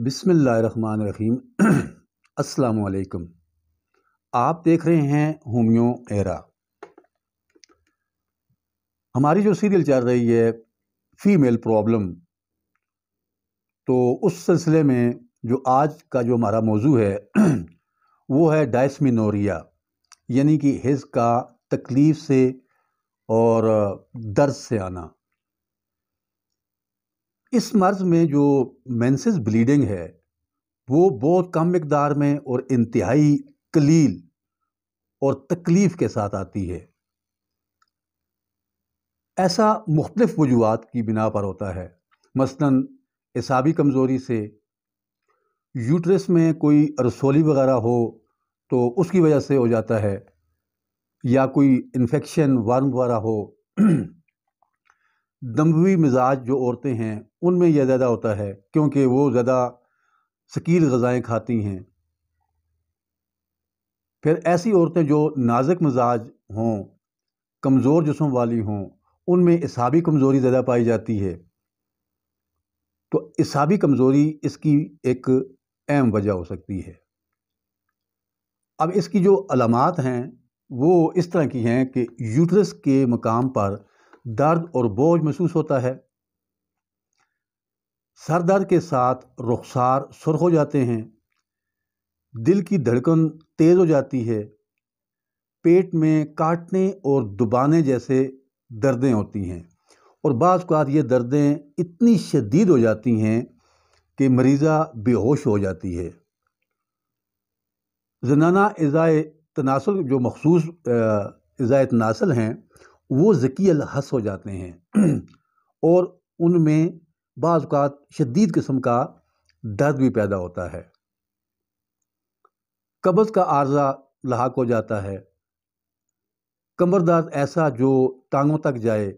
बिसमीम असलकम आप देख रहे हैं होमियो एरा हमारी जो सीरियल चल रही है फ़ीमेल प्रॉब्लम तो उस सिलसिले में जो आज का जो हमारा मौजू है वो है डायसमिनोरिया यानी कि हिज का तकलीफ़ से और दर्द से आना इस मर्ज़ में जो मेंसेस ब्लीडिंग है वो बहुत कम मकदार में और इंतहाई कलील और तकलीफ़ के साथ आती है ऐसा मुख्तलिफ़ वजूहत की बिना पर होता है मसलन एसाबी कमज़ोरी से यूट्रस में कोई रसोली वगैरह हो तो उसकी वजह से हो जाता है या कोई इन्फेक्शन वर्म वगैरह हो दम्बी मिजाज जो औरतें हैं उनमें यह ज़्यादा होता है क्योंकि वो ज़्यादा शकील गज़ाएँ खाती हैं फिर ऐसी औरतें जो नाजुक मिजाज हों कमज़ोर जिसम वाली हों उनमें इसाबी कमज़ोरी ज़्यादा पाई जाती है तो इसाबी कमज़ोरी इसकी एक अहम वजह हो सकती है अब इसकी जो अलामत हैं वो इस तरह की हैं कि यूट्रस के मकाम पर दर्द और बोझ महसूस होता है सर दर्द के साथ रुखसार सुर हो जाते हैं दिल की धड़कन तेज़ हो जाती है पेट में काटने और दुबाने जैसे दर्दें होती हैं और बाज़ात ये दर्दें इतनी शदीद हो जाती हैं कि मरीज़ा बेहोश हो जाती है जनाना इज़ाए तनासल जो मखसूस इज़ाए तनासल हैं वो ज़की हस हो जाते हैं और उनमें बात शदीद किस्म का दर्द भी पैदा होता है कब्ज़ का आर्जा लाक हो जाता है कमर दर्द ऐसा जो टांगों तक जाए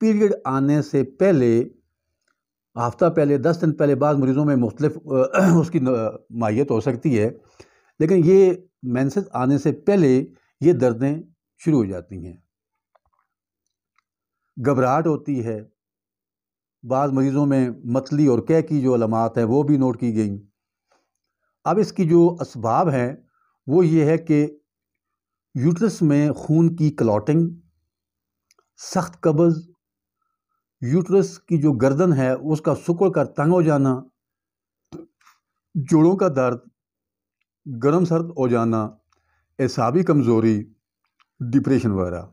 पीरियड आने से पहले हफ्ता पहले दस दिन पहले बाद मरीज़ों में मुख्तलिफ उसकी माहियत हो सकती है लेकिन ये मैंसेज आने से पहले ये दर्दें शुरू हो जाती हैं घबराहट होती है बाद मरीज़ों में मतली और कह की जो अलामत है वो भी नोट की गई अब इसकी जो इसबाब हैं वो ये है कि यूट्रस में खून की क्लॉटिंग सख्त कब्ज़ यूट्रस की जो गर्दन है उसका सुकड़ कर तंग हो जाना जोड़ों का दर्द गर्म सर्द हो जाना एसाबी कमज़ोरी डिप्रेशन वगैरह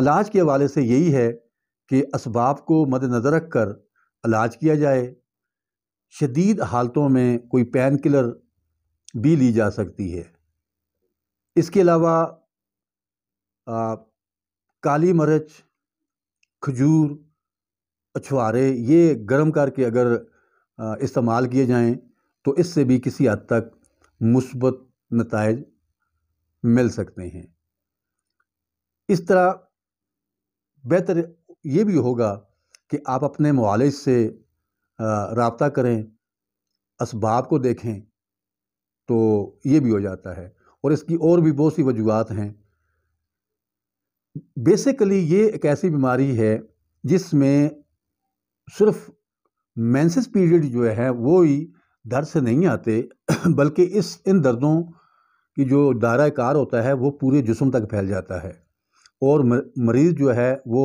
इलाज के हवाले से यही है कि इसबाब को मद्दनज़र रख कर इलाज किया जाए शदीद हालतों में कोई पेन किलर भी ली जा सकती है इसके अलावा काली मरच खजूर अछुआरे ये गर्म करके अगर इस्तेमाल किए जाएं तो इससे भी किसी हद तक मुस्बत नतज मिल सकते हैं इस तरह बेहतर ये भी होगा कि आप अपने मालिज से रबता करें इसबाब को देखें तो ये भी हो जाता है और इसकी और भी बहुत सी वजूहत हैं बेसिकली ये एक ऐसी बीमारी है जिसमें सिर्फ मैंसिस पीरियड जो है वो ही दर्द से नहीं आते बल्कि इस इन दर्दों कि जो दायरा कार होता है वो पूरे जिसम तक फैल जाता है और मरीज़ जो है वो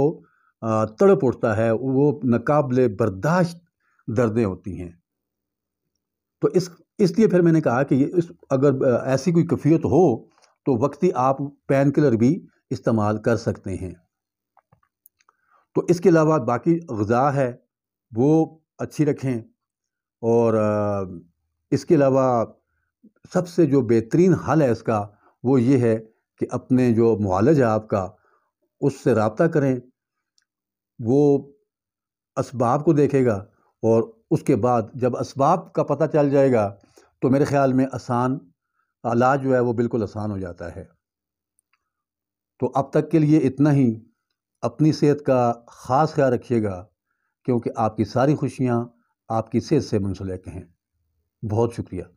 तड़प उठता है वो नाकबले बर्दाश्त दर्दें होती हैं तो इस इसलिए फिर मैंने कहा कि ये इस अगर ऐसी कोई कफ़ीत हो तो वक्ती आप पेन किलर भी इस्तेमाल कर सकते हैं तो इसके अलावा बाकी गज़ा है वो अच्छी रखें और इसके अलावा सबसे जो बेहतरीन हल है इसका वो ये है कि अपने जो मालज है आपका उससे रबता करें वो इसबाब को देखेगा और उसके बाद जब इसबाब का पता चल जाएगा तो मेरे ख़्याल में आसान इलाज जो है वो बिल्कुल आसान हो जाता है तो अब तक के लिए इतना ही अपनी सेहत का ख़ास ख्याल रखिएगा क्योंकि आपकी सारी खुशियाँ आपकी सेहत से मुंसलिक हैं बहुत शुक्रिया